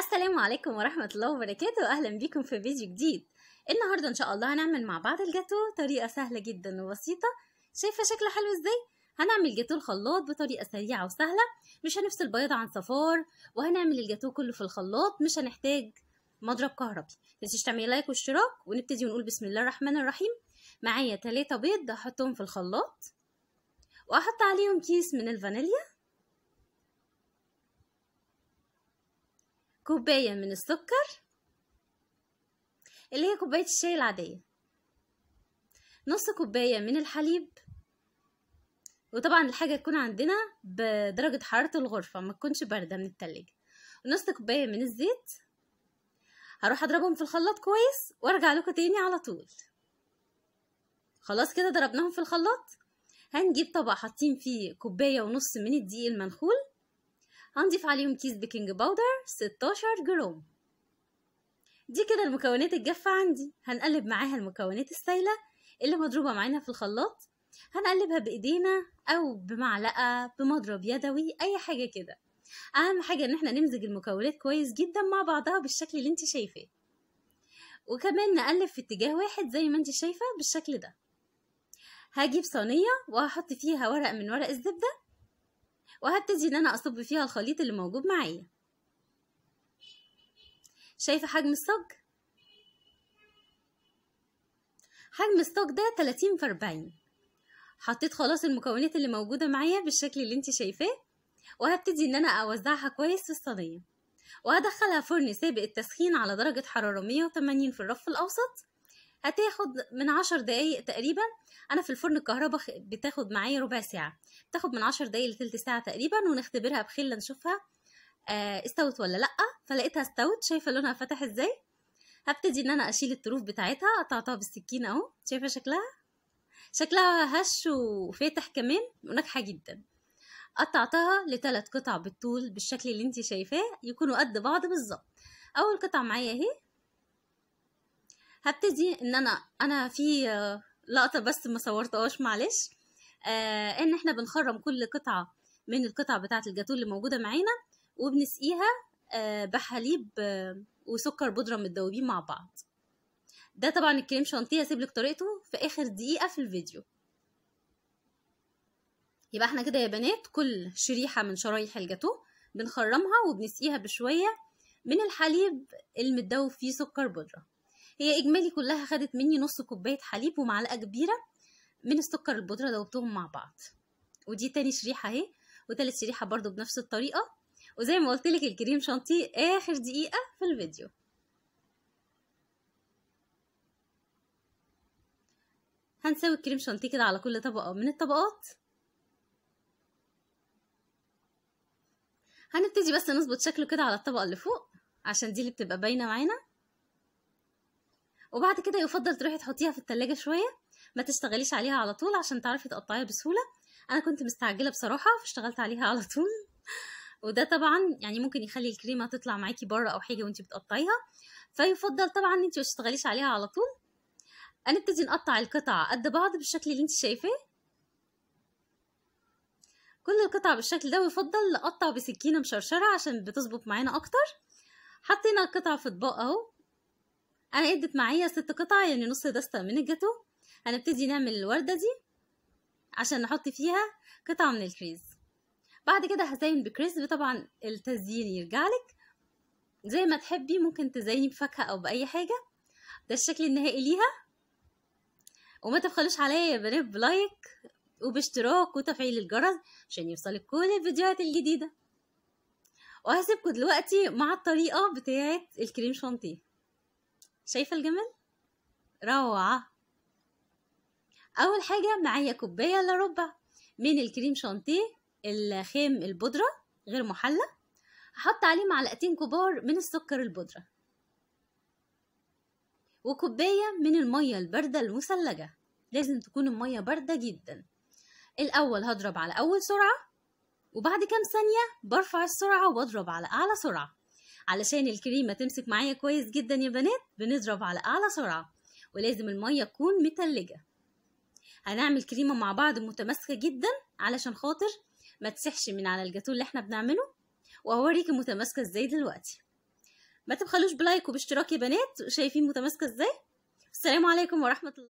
السلام عليكم ورحمة الله وبركاته أهلا بيكم في فيديو جديد النهاردة إن شاء الله هنعمل مع بعض الجاتو طريقة سهلة جدا وبسيطة شايفة شكله حلو إزاي؟ هنعمل جاتو الخلاط بطريقة سريعة وسهلة مش هنفصل بيض عن صفار وهنعمل الجاتو كله في الخلاط مش هنحتاج مضرب كهربي متنسيش تعملي لايك واشتراك ونبتدي ونقول بسم الله الرحمن الرحيم معايا تلاتة بيض هحطهم في الخلاط وأحط عليهم كيس من الفانيليا كوباية من السكر اللي هي كوباية الشاي العادية نص كوباية من الحليب وطبعا الحاجة تكون عندنا بدرجة حرارة الغرفة ما تكونش باردة من التلاجة نص كوباية من الزيت هروح اضربهم في الخلاط كويس وارجع لكم تاني على طول خلاص كده ضربناهم في الخلاط هنجيب طبق حاطين فيه كوباية ونص من الدقيق المنخول هنضيف عليهم كيس بيكنج باودر 16 جرام دي كده المكونات الجافة عندي هنقلب معاها المكونات السايلة اللي مضروبة معانا في الخلاط هنقلبها بايدينا او بمعلقة بمضرب يدوي اي حاجة كده اهم حاجة ان احنا نمزج المكونات كويس جدا مع بعضها بالشكل اللي انت شايفاه وكمان نقلب في اتجاه واحد زي ما انت شايفة بالشكل ده هجيب صينية وهحط فيها ورق من ورق الزبدة وهبتدي ان انا اصب فيها الخليط اللي موجود معايا شايفه حجم الصاج حجم الصاج ده 30 في 40 حطيت خلاص المكونات اللي موجوده معايا بالشكل اللي انت شايفاه وهبتدي ان انا اوزعها كويس في الصينيه وهدخلها فرن سابق التسخين على درجه حراره 180 في الرف الاوسط هتاخد من عشر دقايق تقريبا انا في الفرن الكهرباء بتاخد معايا ربع ساعه تاخد من عشر دقايق لتلت ساعة تقريبا ونختبرها بخلة نشوفها آه، استوت ولا لأ فلقيتها استوت شايفة لونها فتح ازاي هبتدي ان انا اشيل الطروف بتاعتها قطعتها بالسكين اهو شايفة شكلها شكلها هش وفاتح كمان وناجحة جدا قطعتها لثلاث قطع بالطول بالشكل اللي انت شايفاه يكونوا قد بعض بالظبط اول قطعة معايا اهي هبتدي ان انا انا في آه، لقطة بس ما صورتهاش معلش آه ان احنا بنخرم كل قطعه من القطع بتاعه الجاتوه اللي موجوده معانا وبنسقيها آه بحليب آه وسكر بودره متدوبين مع بعض ده طبعا الكريم شانتيه هسيب لك طريقته في اخر دقيقه في الفيديو يبقى احنا كده يا بنات كل شريحه من شرايح الجاتو بنخرمها وبنسقيها بشويه من الحليب المتدوب فيه سكر بودره هي اجمالي كلها خدت مني نص كوبايه حليب ومعلقه كبيره من السكر البودرة دوبتهم مع بعض ودي تاني شريحة اهي وتالت شريحة برضو بنفس الطريقة وزي ما قلتلك الكريم شانتيه اخر دقيقة في الفيديو هنساوي الكريم شانتيه كده على كل طبقة من الطبقات هنبتدي بس نظبط شكله كده على الطبقة اللي فوق عشان دي اللي بتبقى باينة معانا وبعد كده يفضل تروحي تحطيها في التلاجة شوية ما تشتغليش عليها على طول عشان تعرفي تقطعيها بسهوله انا كنت مستعجله بصراحه فاشتغلت عليها على طول وده طبعا يعني ممكن يخلي الكريمه تطلع معاكي بره او حاجه وانت بتقطعيها فيفضل طبعا ان انت ما تشتغليش عليها على طول هنبتدي نقطع القطع قد بعض بالشكل اللي انت شايفاه كل القطع بالشكل ده ويفضل نقطع بسكينه مشرشره عشان بتظبط معانا اكتر حطينا القطع في اطباق اهو انا ادت معايا ست قطع يعني نص دستة من الجاتو هنبتدي نعمل الوردة دي عشان نحط فيها قطعة من الكريز بعد كده هزين بكريز طبعا التزيين يرجعلك زي ما تحبي ممكن تزيني بفاكهة او بأي حاجة ده الشكل النهائي ليها وما تبخلوش عليا يا بنات بلايك وباشتراك وتفعيل الجرس عشان يوصلك كل الفيديوهات الجديدة وهسيبكم دلوقتي مع الطريقة بتاعة الكريم شانتيه شايفة الجمال؟ روعة أول حاجة معايا كوباية إلا ربع من الكريم شانتيه الخام البودرة غير محلى هحط عليه معلقتين كبار من السكر البودرة وكوباية من المية الباردة المثلجة لازم تكون المية باردة جدا الأول هضرب على أول سرعة وبعد كام ثانية برفع السرعة وبضرب على أعلى سرعة علشان الكريمة تمسك معايا كويس جدا يا بنات بنضرب على أعلى سرعة ولازم المية تكون متلجة هنعمل كريمه مع بعض متماسكه جدا علشان خاطر ما تسحش من على الجاتوه اللي احنا بنعمله وهوريكي متماسكه ازاي دلوقتي ما تبخلوش بلايك وباشتراك يا بنات شايفين متماسكه ازاي السلام عليكم ورحمه الله